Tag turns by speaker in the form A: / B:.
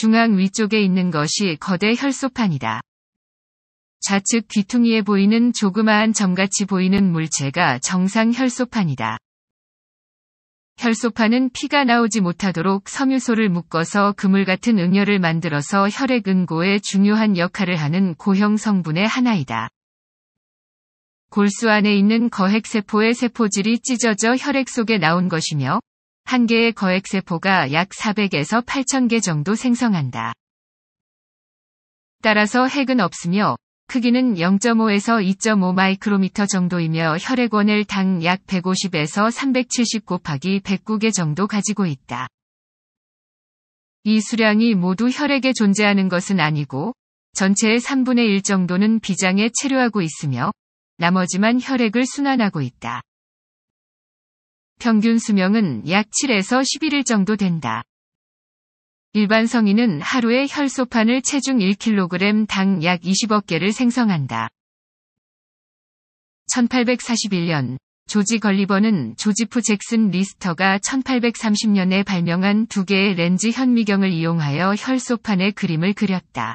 A: 중앙 위쪽에 있는 것이 거대 혈소판이다.
B: 좌측 귀퉁이에 보이는 조그마한 점같이 보이는 물체가 정상 혈소판이다. 혈소판은 피가 나오지 못하도록 섬유소를 묶어서 그물 같은 응혈을 만들어서 혈액 응고에 중요한 역할을 하는 고형 성분의 하나이다. 골수 안에 있는 거핵세포의 세포질이 찢어져 혈액 속에 나온 것이며 한 개의 거액세포가 약 400에서 8,000개 정도 생성한다. 따라서 핵은 없으며 크기는 0.5에서 2.5 마이크로미터 정도이며 혈액원을 당 약 150에서 370 곱하기 109개 정도 가지고 있다. 이 수량이 모두 혈액에 존재하는 것은 아니고 전체의 3분의 1 정도는 비장에 체류하고 있으며 나머지만 혈액을 순환하고 있다. 평균 수명은 약 7에서 11일 정도 된다. 일반 성인은 하루에 혈소판을 체중 1kg 당약 20억 개를 생성한다. 1841년 조지 걸리버는 조지프 잭슨 리스터가 1830년에 발명한 두 개의 렌즈 현미경을 이용하여 혈소판의 그림을 그렸다.